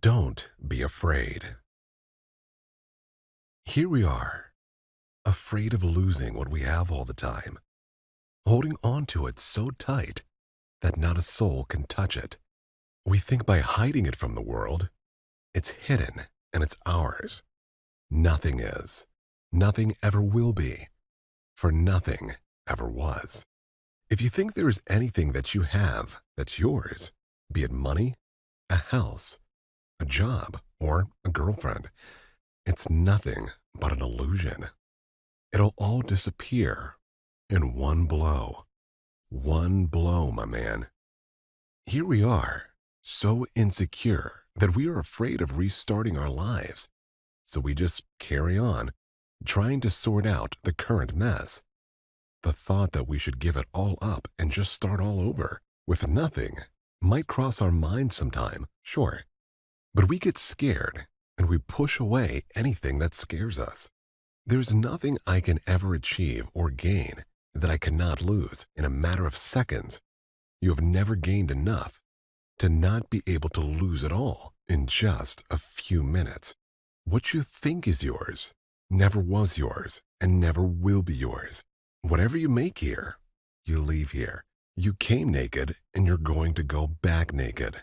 Don't be afraid. Here we are, afraid of losing what we have all the time, holding on to it so tight that not a soul can touch it. We think by hiding it from the world, it's hidden and it's ours. Nothing is, nothing ever will be, for nothing ever was. If you think there is anything that you have that's yours, be it money, a house, a job, or a girlfriend. It's nothing but an illusion. It'll all disappear in one blow. One blow, my man. Here we are, so insecure that we are afraid of restarting our lives. So we just carry on, trying to sort out the current mess. The thought that we should give it all up and just start all over with nothing might cross our minds sometime, sure. But we get scared and we push away anything that scares us. There's nothing I can ever achieve or gain that I cannot lose in a matter of seconds. You have never gained enough to not be able to lose it all in just a few minutes. What you think is yours never was yours and never will be yours. Whatever you make here, you leave here. You came naked and you're going to go back naked.